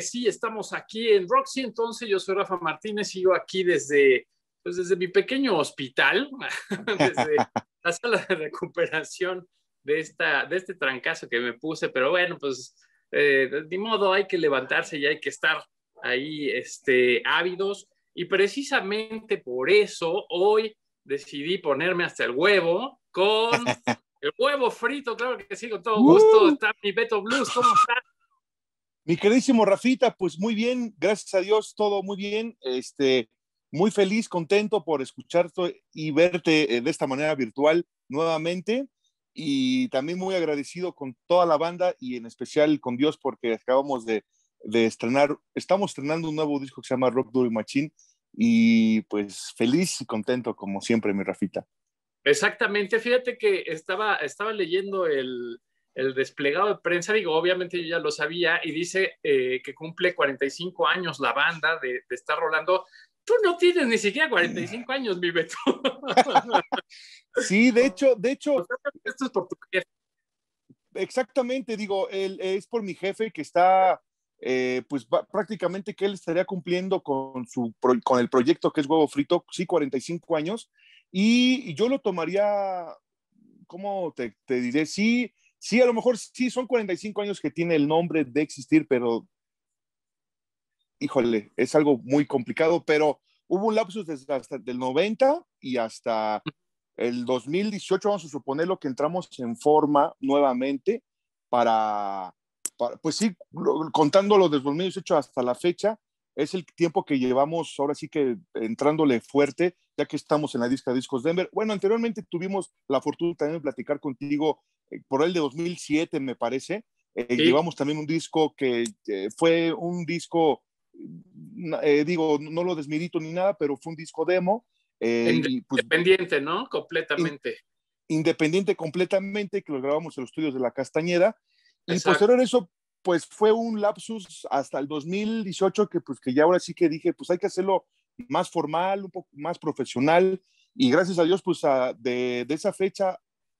sí, estamos aquí en Roxy. Entonces, yo soy Rafa Martínez y yo aquí desde, pues, desde mi pequeño hospital, desde la sala de recuperación de, esta, de este trancazo que me puse. Pero bueno, pues eh, ni modo, hay que levantarse y hay que estar ahí este, ávidos. Y precisamente por eso hoy decidí ponerme hasta el huevo con el huevo frito, claro que sí, con todo ¡Uh! gusto. Está mi Beto Blues, ¿cómo estás? Mi queridísimo Rafita, pues muy bien, gracias a Dios, todo muy bien. Este, muy feliz, contento por escucharte y verte eh, de esta manera virtual nuevamente. Y también muy agradecido con toda la banda y en especial con Dios porque acabamos de, de estrenar, estamos estrenando un nuevo disco que se llama Rock Duro y Y pues feliz y contento como siempre, mi Rafita. Exactamente, fíjate que estaba, estaba leyendo el, el desplegado de prensa, digo, obviamente yo ya lo sabía, y dice eh, que cumple 45 años la banda de, estar rolando. Tú no tienes ni siquiera 45 años, mi Beto. sí, de hecho, de hecho. Exactamente, digo, él, es por mi jefe que está, eh, pues prácticamente que él estaría cumpliendo con, su, con el proyecto que es Huevo Frito, sí, 45 años, y, yo lo tomaría, ¿cómo te, te diré? Sí, sí, a lo mejor sí son 45 años que tiene el nombre de existir, pero híjole, es algo muy complicado, pero hubo un lapsus desde hasta del 90 y hasta el 2018, vamos a suponerlo, que entramos en forma nuevamente para, para pues sí, contándolo desde 2018 hasta la fecha, es el tiempo que llevamos ahora sí que entrándole fuerte, ya que estamos en la disca Discos Denver. Bueno, anteriormente tuvimos la fortuna también de platicar contigo eh, por el de 2007, me parece. Eh, llevamos también un disco que eh, fue un disco, mm, digo, no lo desmirito ni nada, pero fue un disco demo. Pues independiente, ¿no? Completamente. independiente completamente, que lo grabamos en los estudios de La Castañeda. Y posterior pues, a eso, pues fue un lapsus hasta el 2018 que pues que ya ahora sí que dije, pues hay que hacerlo más formal, un poco más profesional y gracias a Dios pues de, de, esa fecha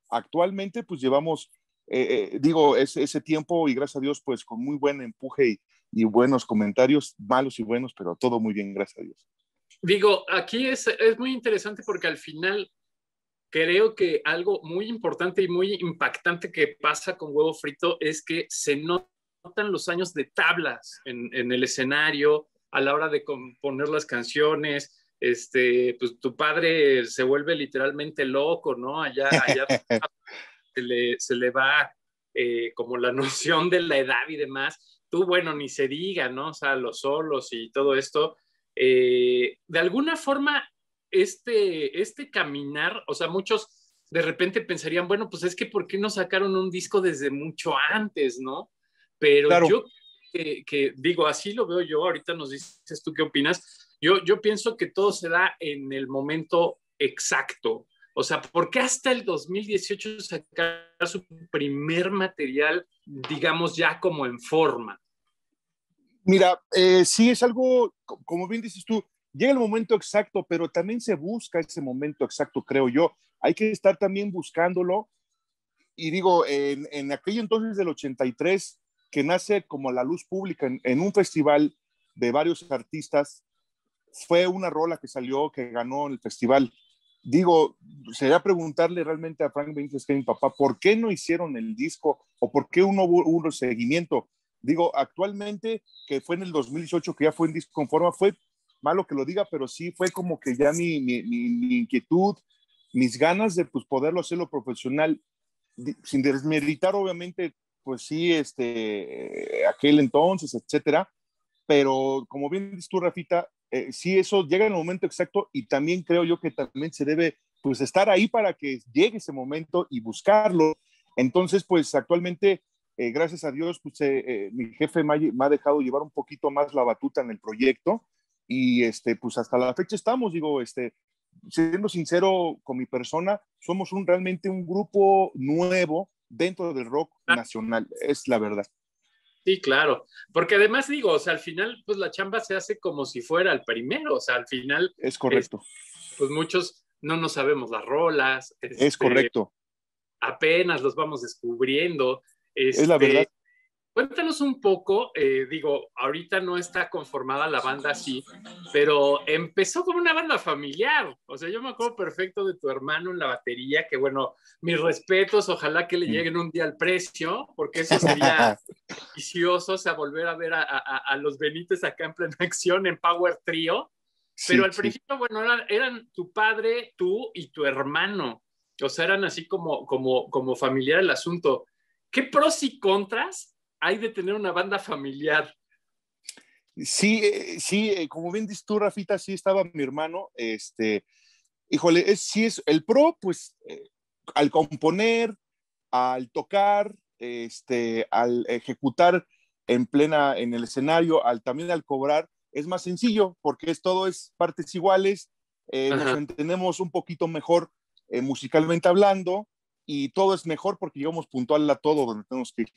actualmente pues llevamos, eh, eh, digo, ese, tiempo y gracias a Dios pues con muy buen empuje y, y, buenos comentarios, malos y buenos, pero todo muy bien, gracias a Dios. Digo, aquí es, es muy interesante porque al final creo que algo muy importante y muy impactante que pasa con huevo frito es que se nota notan los años de tablas en, el escenario, a la hora de componer las canciones, este, pues tu padre se vuelve literalmente loco, ¿no? Allá, allá se, le, va eh, como la noción de la edad y demás. Tú, bueno, ni se diga, ¿no? O sea, los solos y todo esto. Eh, de alguna forma, este, este caminar, o sea, muchos de repente pensarían, bueno, pues es que ¿por qué no sacaron un disco desde mucho antes, ¿no? Pero yo que, digo, así lo veo yo, ahorita nos dices tú qué opinas, yo, yo pienso que todo se da en el momento exacto. O sea, ¿por qué hasta el 2018 sacar su primer material, digamos, ya como en forma? Mira, eh, sí es algo, como bien dices tú, llega el momento exacto, pero también se busca ese momento exacto, creo yo. Hay que estar también buscándolo. Y digo, en, en aquel entonces del 83, que nace como la luz pública en, un festival de varios artistas. Fue una rola que salió, que ganó en el festival. Digo, sería preguntarle realmente a Frank mi papá, ¿por qué no hicieron el disco o por qué uno hubo un seguimiento? Digo, actualmente, que fue en el 2018, que ya fue en disco forma, fue malo que lo diga, pero sí fue como que ya mi, inquietud, mis ganas de pues, poderlo hacerlo profesional, sin desmeritar obviamente pues sí, este, eh, aquel entonces, etcétera. Pero como bien dices tú, Rafita, eh, sí, eso llega en el momento exacto y también creo yo que también se debe, pues, estar ahí para que llegue ese momento y buscarlo. Entonces, pues, actualmente, eh, gracias a Dios, pues, mi jefe me ha, dejado llevar un poquito más la batuta en el proyecto y, este, pues, hasta la fecha estamos, digo, este, siendo sincero con mi persona, somos un, realmente un grupo nuevo dentro del rock ah. nacional, es la verdad. Sí, claro, porque además digo, o sea, al final, pues la chamba se hace como si fuera el primero, o sea, al final. Es correcto. pues muchos no nos sabemos las rolas. es este, correcto. Apenas los vamos descubriendo. es la este, verdad. Cuéntanos un poco, eh, digo, ahorita no está conformada la banda así, pero empezó como una banda familiar. O sea, yo me acuerdo perfecto de tu hermano en la batería, que bueno, mis respetos, ojalá que le lleguen un día al precio, porque eso sería delicioso, o sea, volver a ver a, los Benítez acá en plena acción en Power Trio. Pero al principio, bueno, eran, tu padre, tú y tu hermano. O sea, eran así como, como, como familiar el asunto. ¿Qué pros y contras hay de tener una banda familiar. Sí, eh, sí, eh, como bien dices tú, Rafita, sí estaba mi hermano, este, híjole, si sí es, el pro, pues, eh, al componer, al tocar, este, al ejecutar en plena, en el escenario, al, también al cobrar, es más sencillo, porque es todo es partes iguales, nos entendemos un poquito mejor musicalmente hablando, y todo es mejor porque llegamos puntual a todo donde tenemos que ir.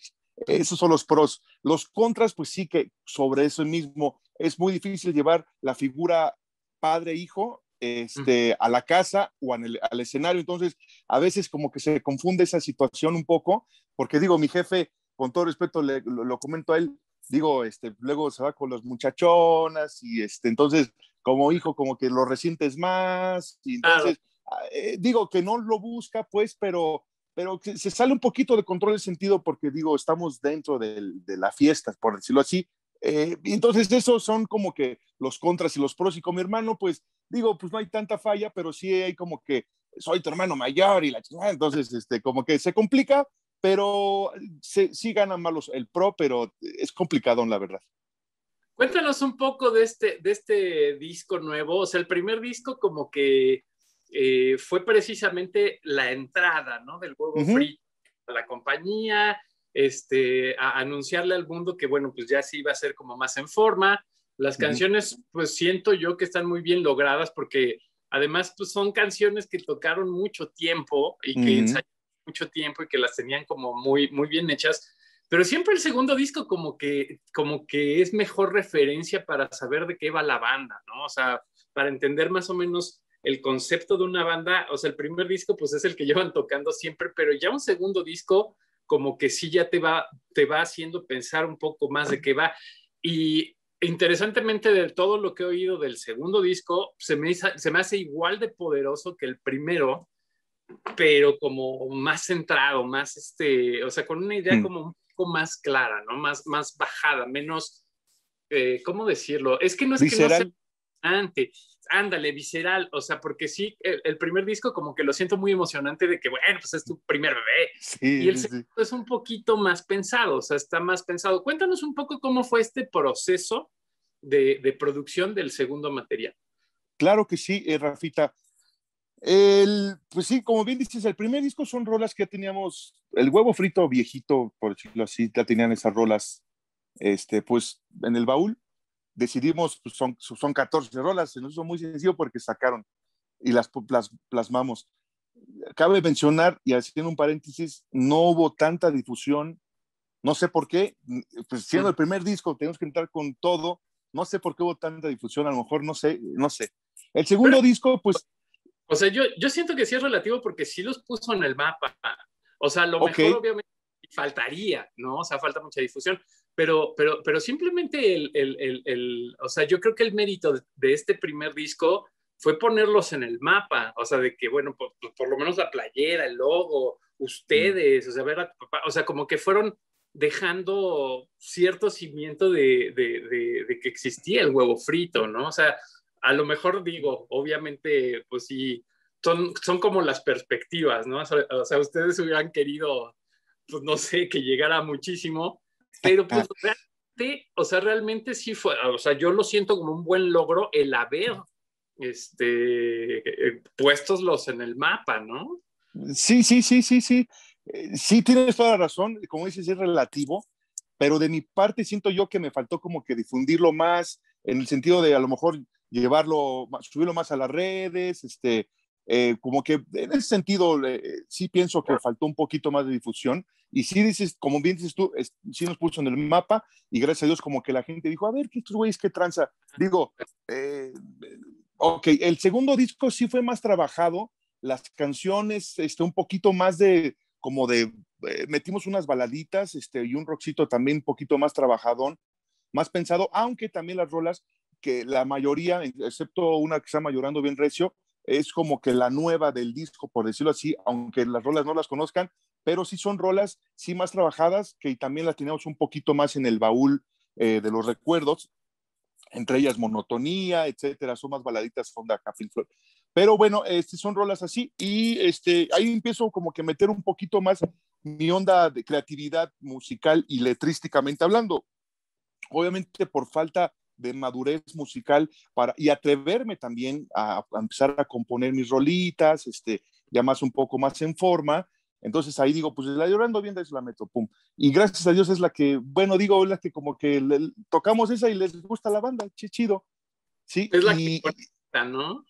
Esos son los pros. Los contras, pues sí que sobre eso mismo es muy difícil llevar la figura padre-hijo este, a la casa o al escenario. Entonces, a veces como que se confunde esa situación un poco, porque digo, mi jefe, con todo respeto, le, lo, comento a él, digo, este, luego se va con las muchachonas y este, entonces, como hijo, como que lo resientes más entonces... Ah, eh, digo que no lo busca, pues, pero, pero se sale un poquito de control el sentido porque, digo, estamos dentro de, de la fiesta, por decirlo así. Eh, entonces, esos son como que los contras y los pros. Y con mi hermano, pues, digo, pues no hay tanta falla, pero sí hay como que soy tu hermano mayor y la chingada. Entonces, este, como que se complica, pero se, sí ganan malos el pro, pero es complicado, la verdad. Cuéntanos un poco de este, de este disco nuevo. O sea, el primer disco como que eh, fue precisamente la entrada ¿no? del huevo a la compañía, este, a anunciarle al mundo que, bueno, pues ya sí iba a ser como más en forma. Las canciones, pues siento yo que están muy bien logradas porque además pues, son canciones que tocaron mucho tiempo y que ensayaron mucho tiempo y que las tenían como muy, muy bien hechas. Pero siempre el segundo disco como que, como que es mejor referencia para saber de qué va la banda, ¿no? O sea, para entender más o menos el concepto de una banda, o sea, el primer disco pues es el que llevan tocando siempre, pero ya un segundo disco como que sí ya te va, te va haciendo pensar un poco más de qué va. Y interesantemente de todo lo que he oído del segundo disco, se me, se me hace igual de poderoso que el primero, pero como más centrado, más este, o sea, con una idea mm. como un poco más clara, ¿no? Más, más bajada, menos, eh, ¿cómo decirlo? Es que no es que no sea ándale, visceral, o sea, porque sí, el, primer disco como que lo siento muy emocionante de que, bueno, pues es tu primer bebé. y el segundo es un poquito más pensado, o sea, está más pensado. Cuéntanos un poco cómo fue este proceso de, producción del segundo material. Claro que sí, eh, Rafita. El, pues sí, como bien dices, el primer disco son rolas que ya teníamos, el huevo frito viejito, por decirlo así, ya tenían esas rolas, este, pues en el baúl decidimos, pues, son, son 14 rolas, se nos hizo muy sencillo porque sacaron y las plasmamos. Cabe mencionar, y haciendo un paréntesis, no hubo tanta difusión, no sé por qué, pues, siendo el primer disco, tenemos que entrar con todo, no sé por qué hubo tanta difusión, a lo mejor no sé, no sé. El segundo disco, pues... O sea, yo, yo siento que sí es relativo porque sí los puso en el mapa. O sea, lo mejor obviamente faltaría, ¿no? O sea, falta mucha difusión pero, pero, pero simplemente el, el, el, el, o sea, yo creo que el mérito de, este primer disco fue ponerlos en el mapa, o sea, de que, bueno, pues, por, lo menos la playera, el logo, ustedes, o sea, ver a tu papá, o sea, como que fueron dejando cierto cimiento de, de, de, que existía el huevo frito, ¿no? O sea, a lo mejor digo, obviamente, pues sí, son, son como las perspectivas, ¿no? O sea, ustedes hubieran querido, pues no sé, que llegara muchísimo, pero pues realmente, o sea, realmente sí fue, o sea, yo lo siento como un buen logro el haber este, los eh, en el mapa, ¿no? Sí, sí, sí, sí, sí. Sí, tienes toda la razón, como dices, es relativo, pero de mi parte siento yo que me faltó como que difundirlo más, en el sentido de a lo mejor llevarlo, subirlo más a las redes, este, eh, como que en ese sentido eh, eh, sí pienso que faltó un poquito más de difusión y sí dices, como bien dices tú, sí nos puso en el mapa y gracias a Dios como que la gente dijo, a ver, ¿qué estos güeyes qué tranza? Digo, ok, el segundo disco sí fue más trabajado, las canciones, este, un poquito más de, como de, metimos unas baladitas este, y un rockcito también un poquito más trabajadón, más pensado, aunque también las rolas que la mayoría, excepto una que se Llorando Bien Recio, es como que la nueva del disco, por decirlo así, aunque las rolas no las conozcan, pero sí son rolas, sí más trabajadas, que también las tenemos un poquito más en el baúl eh, de los recuerdos, entre ellas Monotonía, etcétera, son más baladitas, son de Flor. Pero bueno, este, son rolas así y este, ahí empiezo como que meter un poquito más mi onda de creatividad musical y letrísticamente hablando. Obviamente por falta de madurez musical para, y atreverme también a, empezar a componer mis rolitas, este, ya más un poco más en forma. Entonces ahí digo, pues la llorando bien, eso la meto, pum. Y gracias a Dios es la que, bueno, digo, es la que como que tocamos esa y les gusta la banda, chichido. Sí, es la y, que ¿no?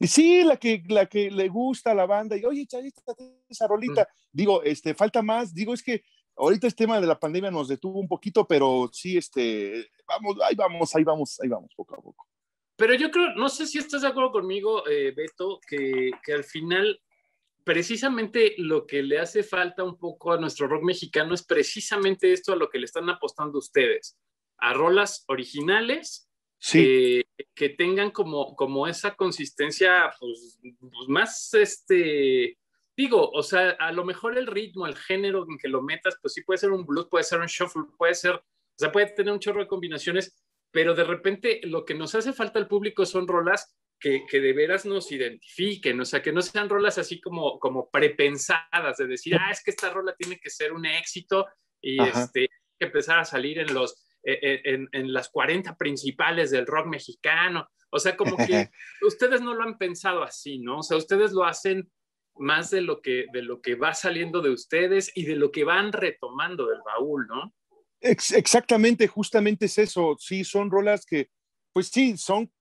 sí, la que, la que le gusta a la banda, y oye, chavita, esa rolita. Digo, este, falta más, digo, es que Ahorita este tema de la pandemia nos detuvo un poquito, pero sí, este, vamos, ahí vamos, ahí vamos, ahí vamos, poco a poco. Pero yo creo, no sé si estás de acuerdo conmigo, eh, Beto, que, que al final precisamente lo que le hace falta un poco a nuestro rock mexicano es precisamente esto a lo que le están apostando ustedes, a rolas originales eh, que tengan como, como esa consistencia pues, más este, digo, o sea, a lo mejor el ritmo, el género en que lo metas, pues sí puede ser un blues, puede ser un shuffle, puede ser, o sea, puede tener un chorro de combinaciones, pero de repente lo que nos hace falta al público son rolas que, de veras nos identifiquen, o sea, que no sean rolas así como, como prepensadas, de decir, ah, es que esta rola tiene que ser un éxito y este, empezar a salir en los... Eh, eh, en, en, las 40 principales del rock mexicano. O sea, como que ustedes no lo han pensado así, ¿no? O sea, ustedes lo hacen más de lo que de lo que va saliendo de ustedes y de lo que van retomando del baúl, ¿no? Exactamente, justamente es eso. Sí, son rolas que, pues sí, son,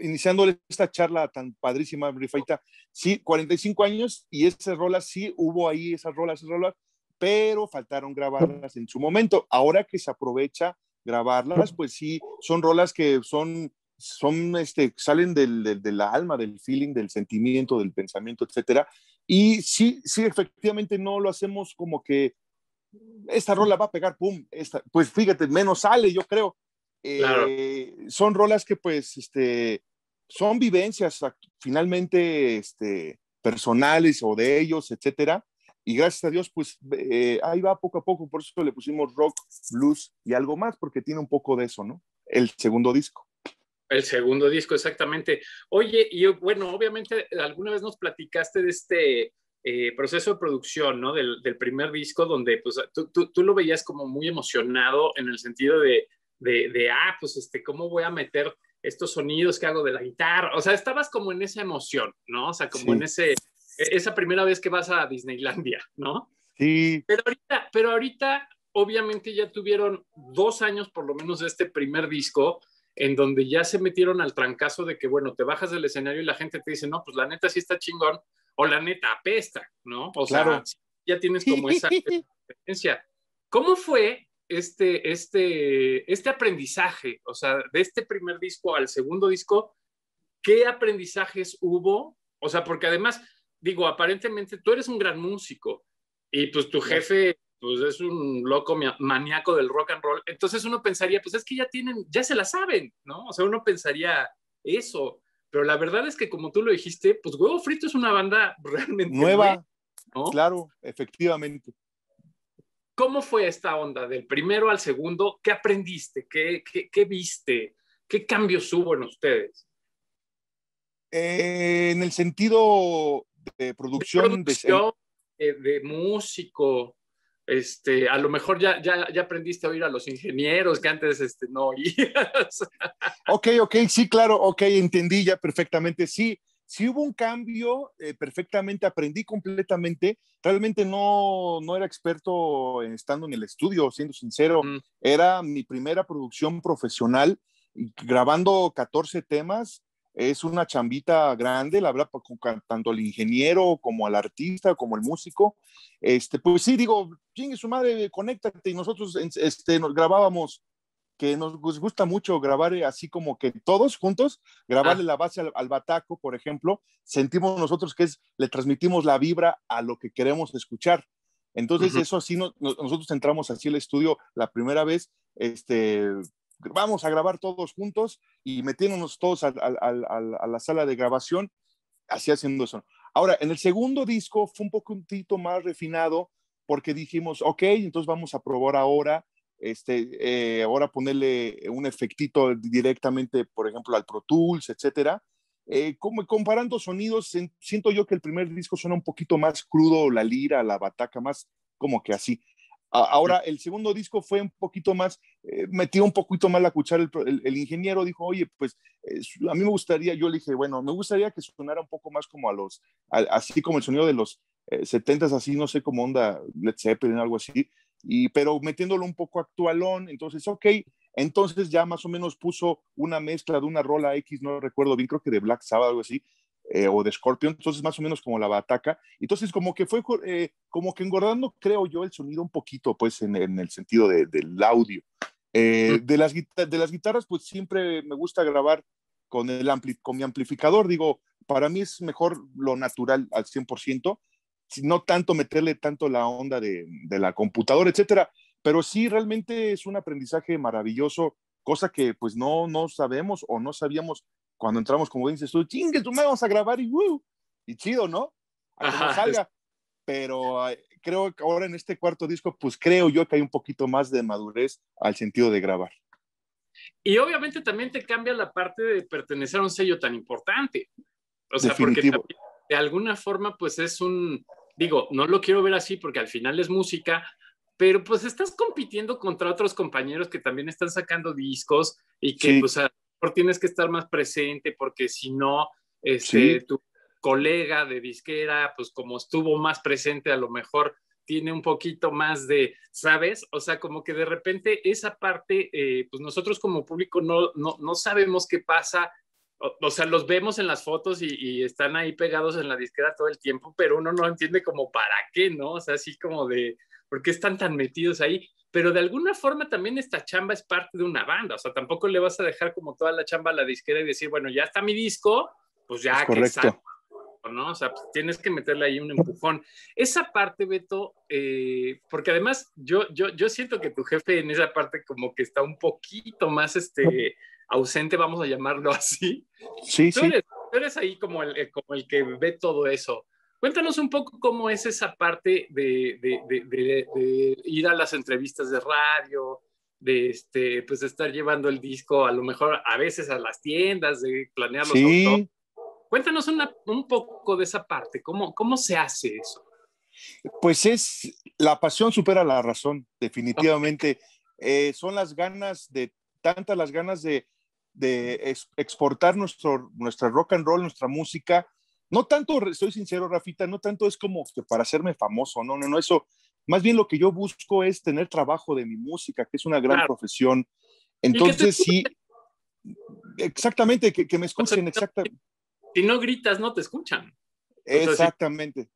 iniciando esta charla tan padrísima, Rifaita, sí, 45 años y esas rolas, sí, hubo ahí esas rolas, esas rolas, pero faltaron grabarlas en su momento. Ahora que se aprovecha grabarlas, pues sí, son rolas que son son, este, salen del, de la alma, del feeling, del sentimiento, del pensamiento, etcétera. Y sí, sí, efectivamente no lo hacemos como que esta rola va a pegar, pum, esta, pues fíjate, menos sale, yo creo. Eh, son rolas que pues, este, son vivencias finalmente, este, personales o de ellos, etcétera. Y gracias a Dios, pues eh, ahí va poco a poco, por eso le pusimos rock, blues y algo más, porque tiene un poco de eso, ¿no? El segundo disco. El segundo disco, exactamente. Oye, y bueno, obviamente alguna vez nos platicaste de este eh, proceso de producción, ¿no? Del, primer disco, donde pues, tú, lo veías como muy emocionado en el sentido de, de, ah, pues, este, ¿cómo voy a meter estos sonidos que hago de la guitarra? O sea, estabas como en esa emoción, ¿no? O sea, como en ese, esa primera vez que vas a Disneylandia, ¿no? Sí. Pero ahorita, pero ahorita, obviamente ya tuvieron dos años por lo menos de este primer disco en donde ya se metieron al trancazo de que, bueno, te bajas del escenario y la gente te dice, no, pues la neta sí está chingón, o la neta apesta, ¿no? O sea, ya tienes como esa experiencia. ¿Cómo fue este, este, este aprendizaje? O sea, de este primer disco al segundo disco, ¿qué aprendizajes hubo? O sea, porque además, digo, aparentemente tú eres un gran músico y pues tu jefe pues es un loco maníaco del rock and roll. Entonces uno pensaría, pues es que ya tienen, ya se la saben, ¿no? O sea, uno pensaría eso, pero la verdad es que como tú lo dijiste, pues Huevo Frito es una banda realmente nueva, claro, efectivamente. ¿Cómo fue esta onda del primero al segundo? ¿Qué aprendiste? ¿Qué, viste? ¿Qué cambios hubo en ustedes? Eh, en el sentido de producción, de, eh, de músico. Este, a lo mejor ya, ya, ya aprendiste a oír a los ingenieros que antes este, no oías. ok, ok, sí, claro, ok, entendí ya perfectamente. Sí, sí hubo un cambio, eh, perfectamente, aprendí completamente. Realmente no, no era experto estando en el estudio, siendo sincero. Era mi primera producción profesional grabando 14 temas es una chambita grande, la verdad, tanto al ingeniero como al artista, como el músico. Este, pues sí, digo, chingue su madre, conéctate. Y nosotros este, nos grabábamos, que nos gusta mucho grabar eh, así como que todos juntos, grabarle ah. la base al, bataco, por ejemplo. Sentimos nosotros que es, le transmitimos la vibra a lo que queremos escuchar. Entonces, eso así, nosotros entramos así al estudio la primera vez, este, vamos a grabar todos juntos y metiéndonos todos a, la sala de grabación, así haciendo eso. Ahora, en el segundo disco fue un poquitito más refinado porque dijimos, ok, entonces vamos a probar ahora, este, eh, ahora ponerle un efectito directamente, por ejemplo, al Pro Tools, etcétera. Eh, como, comparando sonidos, siento yo que el primer disco suena un poquito más crudo, la lira, la bataca, más como que así. Ahora, el segundo disco fue un poquito más, eh, metió un poquito más la cuchara. El, el, ingeniero dijo, oye, pues eh, a mí me gustaría, yo le dije, bueno, me gustaría que sonara un poco más como a los, así como el sonido de los 70s, eh, así, no sé cómo onda Led Zeppelin, algo así, y, pero metiéndolo un poco actualón. Entonces, ok, entonces ya más o menos puso una mezcla de una rola X, no recuerdo bien, creo que de Black Sabbath, algo así, eh, o de Scorpion, entonces más o menos como la bataca. Entonces como que fue eh, como que engordando, creo yo, el sonido un poquito, pues en, el sentido del audio. Eh, de, las de las guitarras, pues siempre me gusta grabar con, el ampli con mi amplificador, digo, para mí es mejor lo natural al 100%, no tanto meterle tanto la onda de, de la computadora, etcétera, pero sí realmente es un aprendizaje maravilloso cosa que pues no, no sabemos o no sabíamos cuando entramos, como dices tú, chingue, tú me vamos a grabar y, ¡uh!". y chido, ¿no? A que no salga. Pero creo que ahora en este cuarto disco, pues creo yo que hay un poquito más de madurez al sentido de grabar. Y obviamente también te cambia la parte de pertenecer a un sello tan importante. O sea, porque de alguna forma, pues es un, digo, no lo quiero ver así porque al final es música, pero pues estás compitiendo contra otros compañeros que también están sacando discos y que pues, tienes que estar más presente porque si no, este, tu colega de disquera, pues como estuvo más presente, a lo mejor tiene un poquito más de, ¿sabes? O sea, como que de repente esa parte, eh, pues nosotros como público no, no, sabemos qué pasa. O, sea, los vemos en las fotos y, y, están ahí pegados en la disquera todo el tiempo, pero uno no entiende como para qué, ¿no? O sea, así como de, porque están tan metidos ahí, pero de alguna forma también esta chamba es parte de una banda, o sea, tampoco le vas a dejar como toda la chamba a la disquera y decir, bueno, ya está mi disco, pues ya es que ¿no? O sea, pues, tienes que meterle ahí un empujón. Esa parte, Beto, eh, porque además yo, yo, yo siento que tu jefe en esa parte como que está un poquito más este, ausente, vamos a llamarlo así. Sí, sí. tú eres ahí como el, como el que ve todo eso. Cuéntanos un poco cómo es esa parte de, ir a las entrevistas de radio, de este, pues estar llevando el disco a lo mejor a veces a las tiendas, de planear los sí. Cuéntanos un poco de esa parte, ¿cómo, cómo se hace eso? Pues es, la pasión supera la razón, definitivamente. Eh, son las ganas de, tantas las ganas de, exportar nuestro, nuestra rock and roll, nuestra música no tanto, soy sincero, Rafita, no tanto es como que para hacerme famoso, no, no, no, eso. Más bien lo que yo busco es tener trabajo de mi música, que es una gran profesión. Entonces, sí, exactamente, que, me escuchen, exactamente. Si no gritas, no te escuchan. exactamente.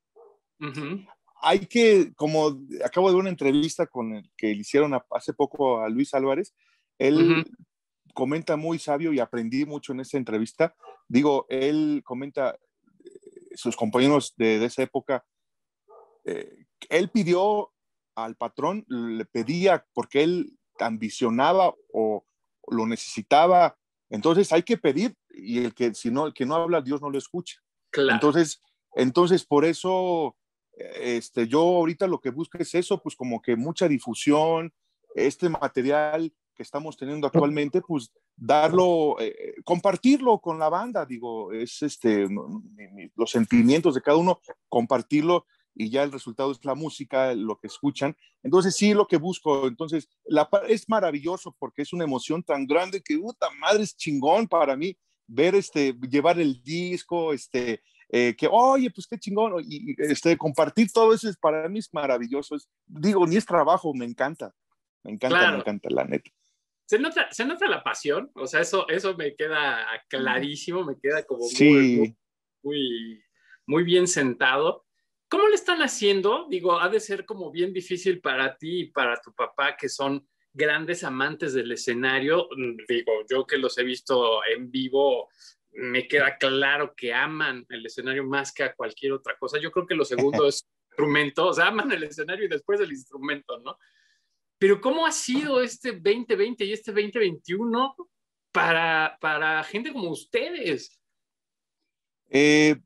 Hay que, como acabo de una entrevista con el que le hicieron hace poco a Luis Álvarez, él comenta muy sabio y aprendí mucho en esa entrevista. Digo, él comenta, sus compañeros de, esa época, eh, él pidió al patrón, le pedía porque él ambicionaba o lo necesitaba. Entonces hay que pedir y el que si no el que no habla Dios no lo escucha. Entonces, entonces por eso este yo ahorita lo que busco es eso, pues como que mucha difusión, este material estamos teniendo actualmente, pues darlo, eh, eh, compartirlo con la banda, digo, es este, los sentimientos de cada uno, compartirlo y ya el resultado es la música, lo que escuchan. Entonces, sí, lo que busco. Entonces, la, es maravilloso porque es una emoción tan grande que, puta madre, es chingón para mí ver este, llevar el disco, este, eh, que, oye, pues qué chingón, y, este, compartir todo eso es para mí es maravilloso. digo, ni es trabajo, me encanta. Me encanta, me encanta, la neta se nota, se nota la pasión, o sea, eso, eso me queda clarísimo, me queda como muy, muy, bien sentado. ¿Cómo le están haciendo? Digo, ha de ser como bien difícil para ti y para tu papá, que son grandes amantes del escenario. Digo, yo que los he visto en vivo, me queda claro que aman el escenario más que a cualquier otra cosa. Yo creo que lo segundo es instrumento, o sea, aman el escenario y después el instrumento, ¿no? Pero ¿cómo ha sido este 2020 y este 2021 para, para gente como ustedes? Eh,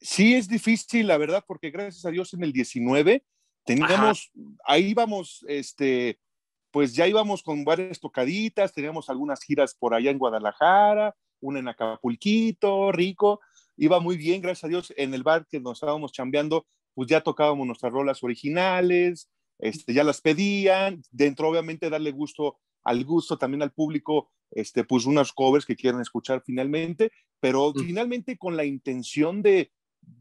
sí, es difícil, la verdad, porque gracias a Dios en el 19 teníamos, ahí íbamos, este, pues ya íbamos con varias tocaditas, teníamos algunas giras por allá en Guadalajara, una en Acapulquito, Rico, iba muy bien, gracias a Dios, en el bar que nos estábamos chambeando, pues ya tocábamos nuestras rolas originales, este, ya las pedían, dentro obviamente darle gusto al gusto también al público, este, pues unas covers que quieran escuchar finalmente, pero finalmente con la intención de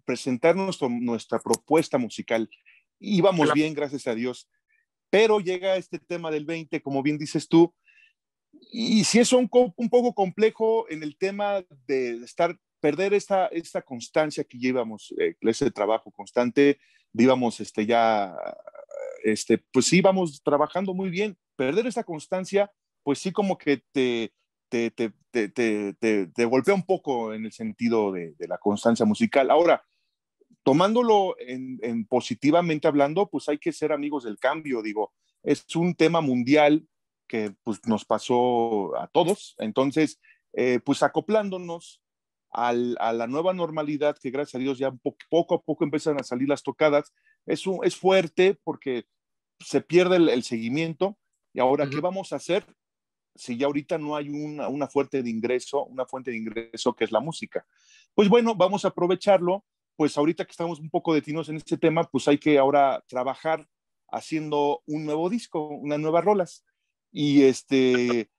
presentar nuestra propuesta musical. Íbamos bien, gracias a Dios, pero llega este tema del 20, como bien dices tú, y si es un, un poco complejo en el tema de estar perder esta, esta constancia que llevamos, eh, ese trabajo constante, íbamos este, ya este, pues sí, vamos trabajando muy bien. Perder esa constancia, pues sí como que te, te, te, te, te golpea un poco en el sentido de, de la constancia musical. Ahora, tomándolo en, en, positivamente hablando, pues hay que ser amigos del cambio, digo, es un tema mundial que pues, nos pasó a todos, entonces, eh, pues acoplándonos al, a la nueva normalidad, que gracias a Dios ya poco, poco a poco empiezan a salir las tocadas, es, un, es fuerte porque se pierde el, seguimiento. ¿Y ahora qué vamos a hacer si ya ahorita no hay una, fuente de ingreso, una fuente de ingreso que es la música? Pues bueno, vamos a aprovecharlo. Pues ahorita que estamos un poco detenidos en este tema, pues hay que ahora trabajar haciendo un nuevo disco, unas nuevas rolas. Y este...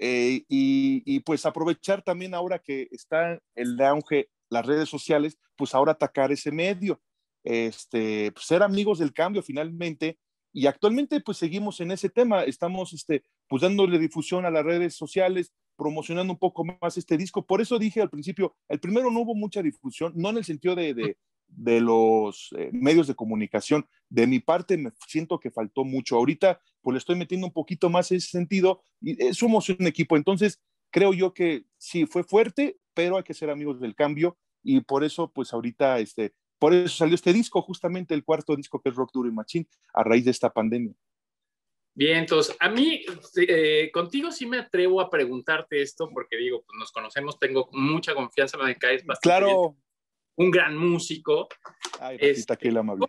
Eh, y, pues aprovechar también ahora que está el auge las redes sociales, pues ahora atacar ese medio, este, pues ser amigos del cambio finalmente y actualmente pues seguimos en ese tema, estamos este, pues dándole difusión a las redes sociales, promocionando un poco más este disco. Por eso dije al principio, el primero no hubo mucha difusión, no en el sentido de, los eh, medios de comunicación. De mi parte me siento que faltó mucho. Ahorita pues le estoy metiendo un poquito más ese sentido y eh, somos un equipo. Entonces creo yo que sí fue fuerte, pero hay que ser amigos del cambio y por eso pues ahorita este por eso salió este disco, justamente el cuarto disco que es Rock Duro y Machín, a raíz de esta pandemia. Bien, entonces, a mí, eh, contigo sí me atrevo a preguntarte esto, porque digo, pues nos conocemos, tengo mucha confianza, me caes bastante. Claro. Un gran músico. Ay, está aquí amable.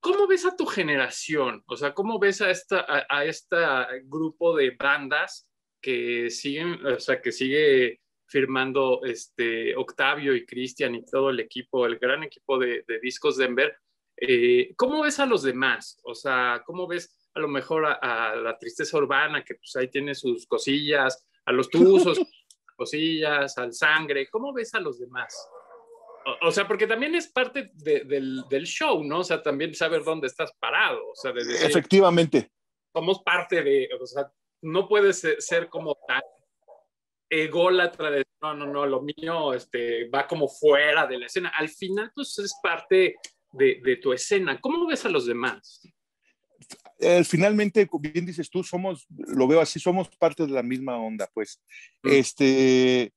¿Cómo ves a tu generación? O sea, ¿cómo ves a, esta, a, a este grupo de bandas que siguen, o sea, que sigue firmando este, Octavio y Cristian y todo el equipo, el gran equipo de, Discos Denver. Eh, ¿Cómo ves a los demás? O sea, ¿cómo ves a lo mejor a, la tristeza urbana, que pues ahí tiene sus cosillas, a los tuzos, cosillas, al sangre? ¿Cómo ves a los demás? O, sea, porque también es parte del, show, ¿no? O sea, también saber dónde estás parado. O sea, Efectivamente. Somos parte de, o sea, no puedes ser como tal ególatra de no, no, no, lo mío este, va como fuera de la escena. Al final, tú pues, es parte de, tu escena. ¿Cómo ves a los demás? Eh, finalmente, bien dices tú, somos, lo veo así, somos parte de la misma onda, pues. Mm. Este,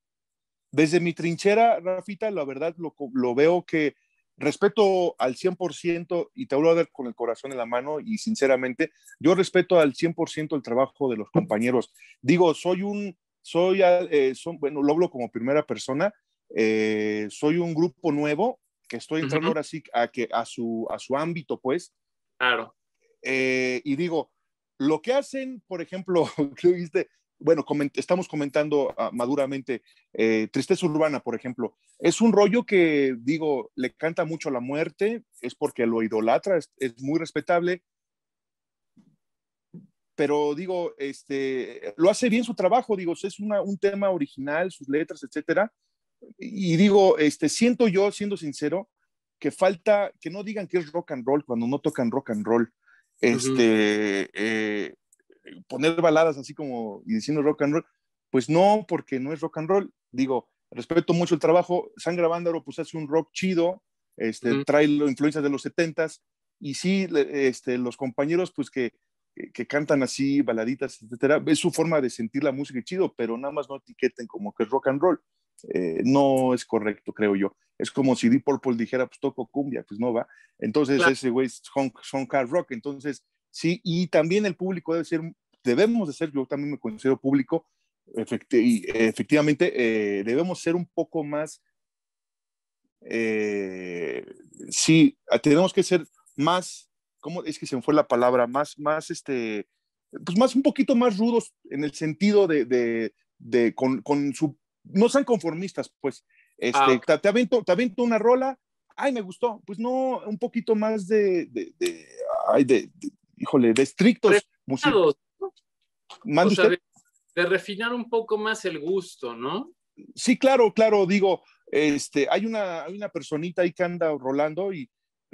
desde mi trinchera, Rafita, la verdad lo, lo veo que respeto al 100% y te hablo a con el corazón en la mano y sinceramente, yo respeto al 100% el trabajo de los compañeros. Digo, soy un soy, eh, bueno, lo hablo como primera persona, eh, soy un grupo nuevo que estoy entrando ahora sí a, su, ámbito, pues. Claro. Eh, y digo, lo que hacen, por ejemplo, viste, bueno, estamos comentando ah, maduramente, Tristeza Urbana, por ejemplo, es un rollo que, digo, le canta mucho la muerte, es porque lo idolatra, es muy respetable, pero digo, este, lo hace bien su trabajo, digo, es un tema original, sus letras, etcétera. Y digo, este, siento yo, siendo sincero, que falta que no digan que es rock and roll cuando no tocan rock and roll. Este, eh, poner baladas así como y diciendo rock and roll, pues no, porque no es rock and roll. Digo, respeto mucho el trabajo. Sangra Bándaro, pues hace un rock chido, este, trae trae influencias de los 70s. Y sí, este, los compañeros, pues que que cantan así, baladitas, etcétera, es su forma de sentir la música chido, pero nada más no etiqueten como que es rock and roll. Eh, no es correcto, creo yo. Es como si Deep Purple dijera, pues toco cumbia, pues no va. Entonces, ese güey son, hard rock. Entonces, sí, y también el público debe ser, debemos de ser, yo también me considero público, y efectivamente, eh, debemos ser un poco más. Eh, sí, tenemos que ser más ¿cómo es que se me fue la palabra? Más, más, este, pues más, un poquito más rudos en el sentido de, de, de con, con, su, no son conformistas, pues, ah, este, te, avento, te avento una rola, ay, me gustó, pues no, un poquito más de, de, de ay, de, híjole, de estrictos. de, de, refinar un poco más el gusto, ¿no? Sí, claro, claro, digo, este, hay una, hay una personita ahí que anda rolando y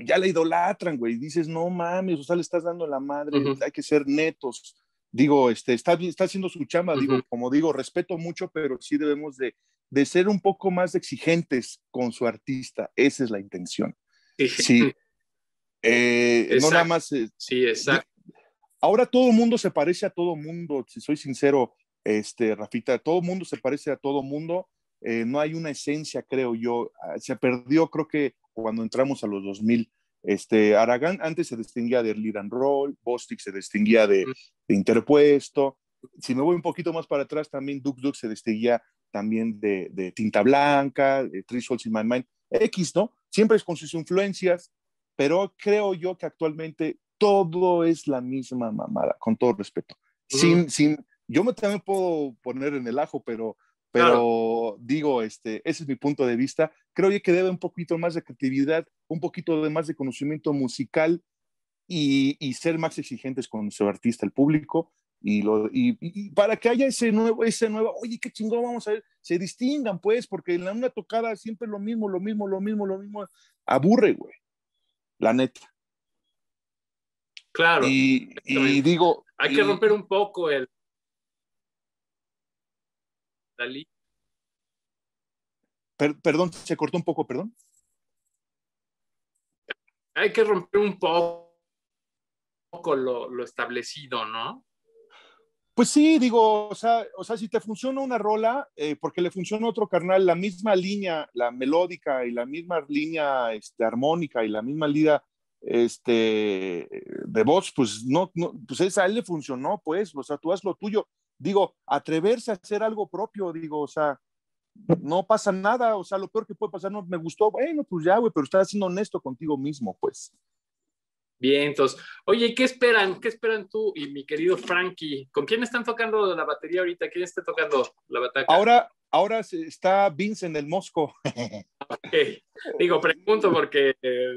ya la idolatran, güey. Dices, no mames, o sea, le estás dando la madre, hay que ser netos. Digo, este, está, está haciendo su chamba, digo, como digo, respeto mucho, pero sí debemos de, de, ser un poco más exigentes con su artista. Esa es la intención. Sí. Eh, no nada más. Eh, sí, exacto. Ahora todo mundo se parece a todo mundo, si soy sincero, este, Rafita, todo mundo se parece a todo mundo. Eh, no hay una esencia, creo yo. Ah, se perdió, creo que cuando entramos a los 2000. Este, Aragán antes se distinguía de lead and roll, Bostic se distinguía de, interpuesto. Si me voy un poquito más para atrás, también Duke Duke se distinguía también de, Tinta Blanca, de Three in My Mind, X, ¿no? Siempre es con sus influencias, pero creo yo que actualmente todo es la misma mamada, con todo respeto. Sin, sin, yo me también puedo poner en el ajo, pero pero digo, este, ese es mi punto de vista. Creo que debe un poquito más de creatividad, un poquito de más de conocimiento musical y, y ser más exigentes con su artista, el público, y, lo, y, para que haya ese nuevo, ese nuevo, oye, qué chingón, vamos a ver, se distingan, pues, porque en una tocada siempre lo mismo, lo mismo, lo mismo, lo mismo, aburre, güey, la neta. Claro. Y, digo... Hay que romper un poco el, perdón, se cortó un poco, perdón. Hay que romper un poco, lo, establecido, ¿no? Pues sí, digo, o sea, si te funciona una rola, eh, porque le funciona otro carnal, la misma línea, la melódica y la misma línea este, armónica y la misma línea este, de voz, pues no, pues a él le funcionó, pues, o sea, tú haz lo tuyo digo, atreverse a hacer algo propio, digo, o sea, no pasa nada, o sea, lo peor que puede pasar, no me gustó, bueno, pues ya, güey, pero estás siendo honesto contigo mismo, pues. Bien, entonces, oye, ¿qué esperan? ¿Qué esperan tú y mi querido Frankie? ¿Con quién están tocando la batería ahorita? ¿Quién está tocando la batalla Ahora, ahora está Vince en el Mosco. Digo, pregunto porque eh,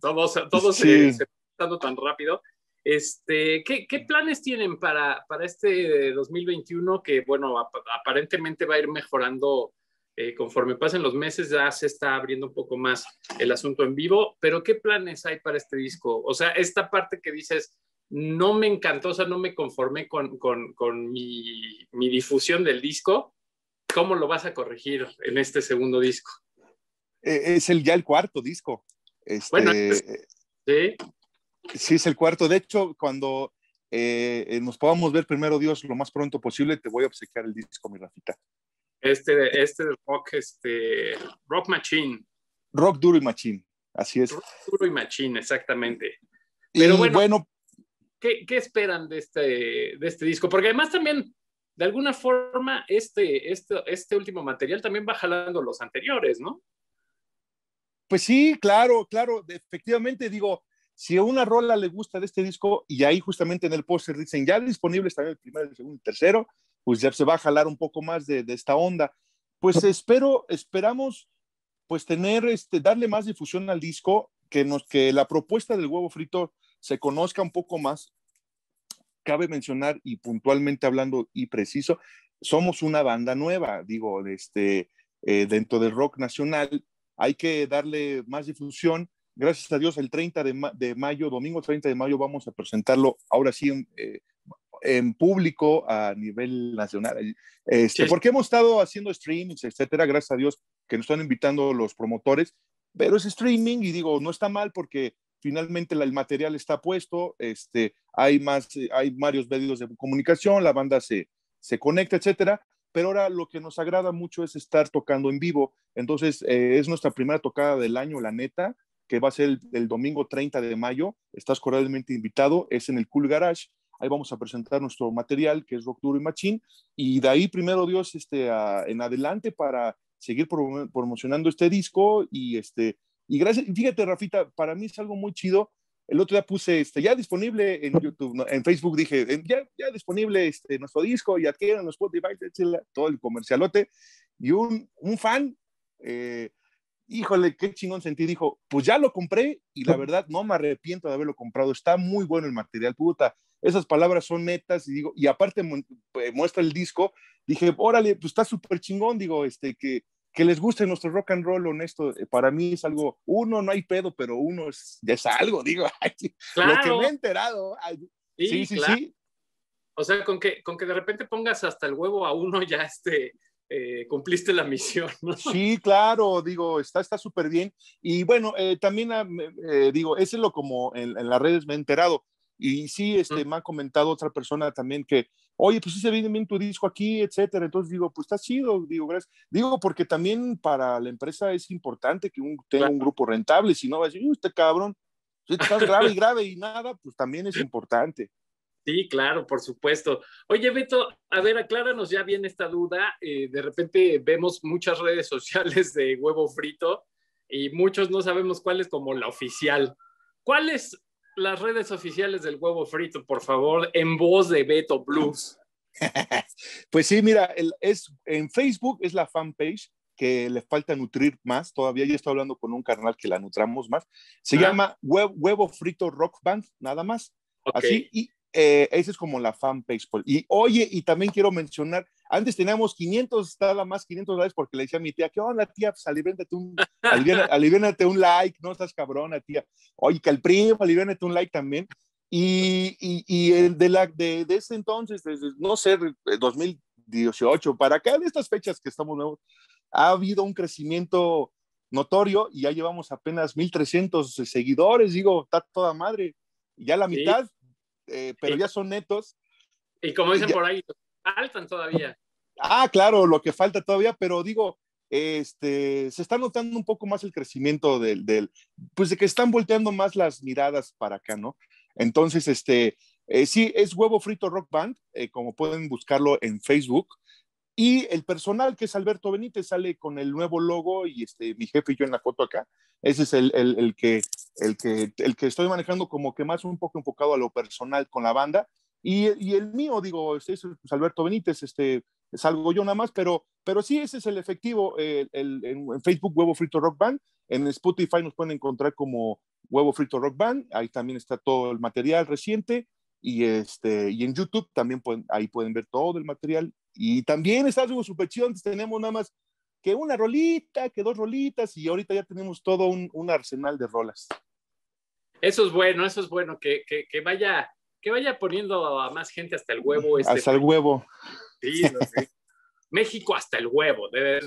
todos, todos eh, se están tan rápido. Este, ¿qué, planes tienen para, para este 2021 que, bueno, aparentemente va a ir mejorando eh, conforme pasen los meses, ya se está abriendo un poco más el asunto en vivo, pero ¿qué planes hay para este disco? O sea, esta parte que dices, no me encantó, o sea, no me conformé con, mi, difusión del disco, ¿cómo lo vas a corregir en este segundo disco? Eh, es el ya el cuarto disco. Este, bueno, eh, sí. Sí, es el cuarto. De hecho, cuando eh, eh, nos podamos ver primero, Dios, lo más pronto posible, te voy a obsequiar el disco, mi Rafita. Este, este rock, este, rock machine. Rock duro y machine, así es. Rock duro y machine, exactamente. Pero bueno, bueno ¿qué, esperan de este, de este disco? Porque además también, de alguna forma, este, este, este último material también va jalando los anteriores, ¿no? Pues sí, claro, claro, efectivamente digo, si a una rola le gusta de este disco y ahí justamente en el póster dicen ya disponibles también el primero, el segundo y el tercero, pues ya se va a jalar un poco más de, esta onda. Pues espero, esperamos pues tener, este, darle más difusión al disco, que, que la propuesta del huevo frito se conozca un poco más. Cabe mencionar y puntualmente hablando y preciso, somos una banda nueva, digo, este, eh, dentro del rock nacional, hay que darle más difusión gracias a Dios, el 30 de, mayo, domingo 30 de mayo, vamos a presentarlo ahora sí en, eh, público a nivel nacional. Este, porque hemos estado haciendo streamings, etcétera, gracias a Dios que nos están invitando los promotores, pero es streaming y digo, no está mal porque finalmente el material está puesto, este, hay, más, eh, hay varios medios de comunicación, la banda se, se conecta, etcétera pero ahora lo que nos agrada mucho es estar tocando en vivo. Entonces, eh, es nuestra primera tocada del año, la neta que va a ser el, domingo 30 de mayo. Estás cordialmente invitado, es en el Cool Garage. Ahí vamos a presentar nuestro material, que es Rock Duro y Machín. Y de ahí, primero Dios, este, en adelante para seguir promocionando este disco. Y, este, y gracias, fíjate, Rafita, para mí es algo muy chido. El otro día puse, este, ya disponible en YouTube, en Facebook dije, ya, ya disponible este, nuestro disco y adquieren los Spotify, todo el comercialote. Y un, un fan eh, híjole, qué chingón sentí. Dijo, pues ya lo compré y la verdad no me arrepiento de haberlo comprado. Está muy bueno el material, puta. Esas palabras son netas y digo, y aparte eh, muestra el disco. Dije, órale, pues está súper chingón. Digo, este, que, que les guste nuestro rock and roll honesto. Eh, para mí es algo, uno no hay pedo, pero uno es, algo, digo. Lo que me he enterado. Sí, sí, sí, O sea, con que, con que de repente pongas hasta el huevo a uno ya este, eh, cumpliste la misión. Sí, claro, digo, está súper bien. Y bueno, eh, también ah, eh, digo, eso es lo como en, las redes me he enterado. Y sí, este, me ha comentado otra persona también que, oye, pues sí se viene bien tu disco aquí, etcétera. Entonces digo, pues está sido, digo, gracias. Digo, porque también para la empresa es importante que tenga un grupo rentable, si no va a decir, usted cabrón, pues, estás grave y grave y nada, pues también es importante. Sí, claro, por supuesto. Oye, Beto, a ver, acláranos ya bien esta duda. Eh, de repente vemos muchas redes sociales de huevo frito y muchos no sabemos cuál es como la oficial. ¿Cuáles las redes oficiales del huevo frito, por favor, en voz de Beto Blues? pues sí, mira, es, en Facebook es la fanpage que le falta nutrir más. Todavía yo estoy hablando con un canal que la nutramos más. Se ah. llama Huevo, Frito Rock Band, nada más. Así, y, eh, esa es como la fanpage. Y oye, y también quiero mencionar, antes teníamos 500, estaba más 500 dólares porque le decía a mi tía, ¿qué onda, tía? Pues un, un like, no estás cabrona, tía. Oye, que el primo, un like también. Y, y, el de, la, de, de, entonces, desde, no sé, 2018, para acá, de estas fechas que estamos nuevos, ha habido un crecimiento notorio y ya llevamos apenas 1.300 seguidores, digo, está toda madre, ya la mitad eh, pero ya son netos. Y como dicen por ahí, faltan todavía. Ah, claro, lo que falta todavía, pero digo, este, se está notando un poco más el crecimiento del, del, pues de que están volteando más las miradas para acá, ¿no? Entonces, este, eh, sí, es Huevo Frito Rock Band, eh, como pueden buscarlo en Facebook. Y el personal, que es Alberto Benítez, sale con el nuevo logo y este, mi jefe y yo en la foto acá. Ese es el, que, el, que, el que estoy manejando como que más un poco enfocado a lo personal con la banda. Y, el mío, digo, este, es Alberto Benítez, este, salgo yo nada más, pero, pero sí, ese es el efectivo. en Facebook, Huevo Frito Rock Band. En Spotify nos pueden encontrar como Huevo Frito Rock Band. Ahí también está todo el material reciente. Y, este, y en YouTube también pueden, ahí pueden ver todo el material y también está su Superchido, tenemos nada más que una rolita, que dos rolitas, y ahorita ya tenemos todo un, arsenal de rolas. Eso es bueno, eso es bueno, que, vaya, que vaya poniendo a más gente hasta el huevo. Este hasta el huevo. Sí, no sé. México hasta el huevo, debe,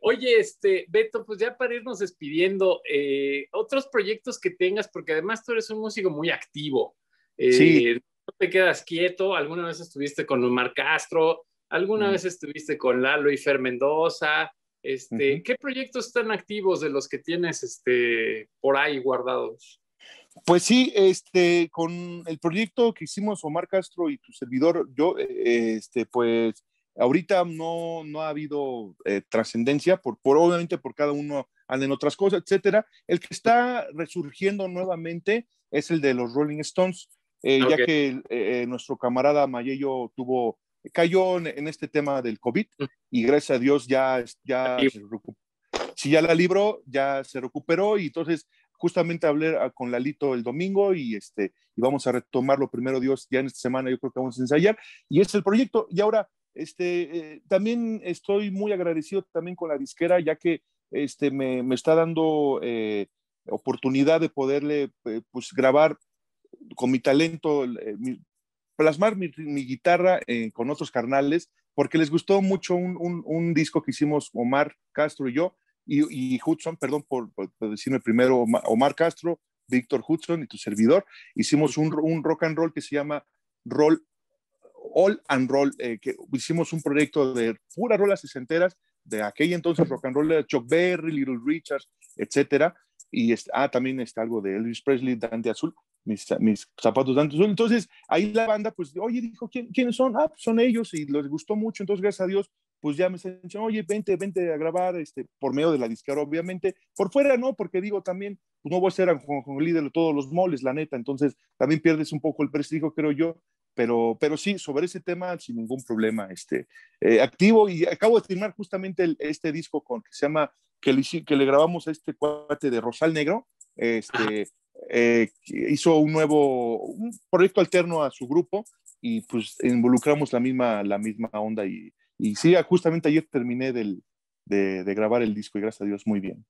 Oye, este, Beto, pues ya para irnos despidiendo, eh, otros proyectos que tengas, porque además tú eres un músico muy activo. sí. Eh, no te quedas quieto. Alguna vez estuviste con Omar Castro, alguna mm. vez estuviste con Lalo y Fer Mendoza. Este, ¿Qué proyectos están activos de los que tienes este, por ahí guardados? Pues sí, este, con el proyecto que hicimos Omar Castro y tu servidor, yo, este, pues ahorita no, no ha habido eh, trascendencia, por, por, obviamente por cada uno anden otras cosas, etcétera. El que está resurgiendo nuevamente es el de los Rolling Stones. Eh, ya que eh, eh, nuestro camarada Mayello tuvo, cayó en, este tema del COVID mm. y gracias a Dios ya, ya se recuperó. Si ya la libró, ya se recuperó y entonces justamente hablé ah, con Lalito el domingo y, este, y vamos a retomarlo primero Dios, ya en esta semana yo creo que vamos a ensayar y es el proyecto. Y ahora, este, también estoy muy agradecido también con la disquera ya que este, me, me está dando oportunidad de poderle pues, grabar con mi talento, eh, plasmar mi, guitarra eh, con otros carnales, porque les gustó mucho un, disco que hicimos Omar Castro y yo, y, Hudson, perdón por, decirme primero Omar, Castro, Víctor Hudson y tu servidor, hicimos un, rock and roll que se llama Roll All and Roll, eh, que hicimos un proyecto de puras rolas sesenteras, de aquel entonces rock and roll de Chuck Berry, Little Richards, etcétera, y ah, también está algo de Elvis Presley, Dante Azul, mis, zapatos tanto Entonces, ahí la banda, pues, oye, dijo, ¿quiénes son? Ah, pues, son ellos y les gustó mucho. Entonces, gracias a Dios, pues ya me dicen, oye, vente, vente a grabar, este, por medio de la disquera, obviamente. Por fuera no, porque digo también, pues no voy a ser el con líder de todos los moles, la neta. Entonces, también pierdes un poco el prestigio, creo yo. Pero, pero sí, sobre ese tema, sin ningún problema, este, eh, activo. Y acabo de firmar justamente este disco con, que se llama, que le, que le grabamos a este cuate de Rosal Negro, este, eh, hizo un nuevo un proyecto alterno a su grupo y pues involucramos la misma, la misma onda y, y sí, ah, justamente ayer terminé del, de, grabar el disco y gracias a Dios muy bien.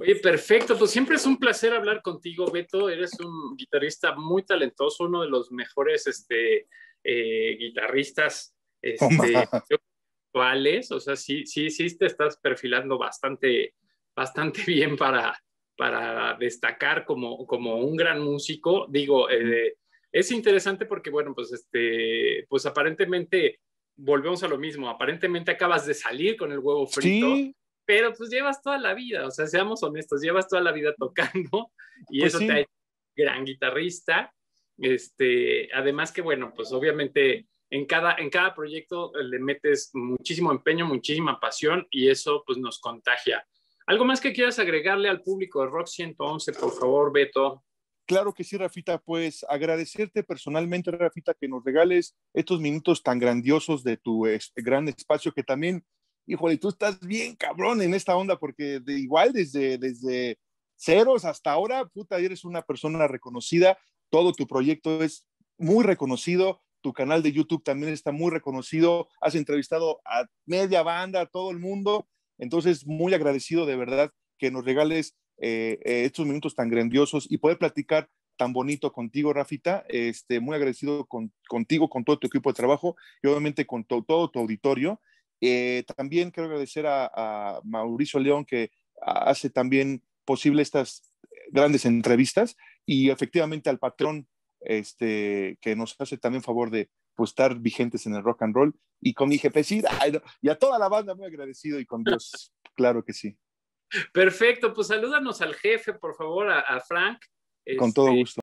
Oye, perfecto, pues siempre es un placer hablar contigo, Beto, eres un guitarrista muy talentoso, uno de los mejores este, eh, guitarristas este, actuales, o sea, sí, sí, sí te estás perfilando bastante, bastante bien para, para destacar como, un gran músico. Digo, eh, es interesante porque, bueno, pues, este, pues aparentemente, volvemos a lo mismo, aparentemente acabas de salir con el huevo frito. Pero pues llevas toda la vida, o sea, seamos honestos, llevas toda la vida tocando y pues eso te ha hecho gran guitarrista. Este, además que, bueno, pues obviamente en cada, en cada proyecto le metes muchísimo empeño, muchísima pasión y eso pues nos contagia. ¿Algo más que quieras agregarle al público de Rock 111, por favor, Beto? Claro que sí, Rafita, pues agradecerte personalmente, Rafita, que nos regales estos minutos tan grandiosos de tu este, gran espacio, que también, híjole, tú estás bien cabrón en esta onda, porque de, igual desde, desde ceros hasta ahora, puta, eres una persona reconocida, todo tu proyecto es muy reconocido, tu canal de YouTube también está muy reconocido, has entrevistado a media banda, a todo el mundo, entonces, muy agradecido de verdad que nos regales eh, eh, estos minutos tan grandiosos y poder platicar tan bonito contigo, Rafita. Este, muy agradecido contigo, con todo tu equipo de trabajo y obviamente con todo tu auditorio. Eh, también quiero agradecer a, Mauricio León que hace también posible estas grandes entrevistas y efectivamente al patrón este, que nos hace también favor de, pues, estar vigentes en el rock and roll y con mi jefe sí y a toda la banda muy agradecido y con Dios, claro que sí. Perfecto, pues salúdanos al jefe, por favor, a, Frank. Con todo este, gusto.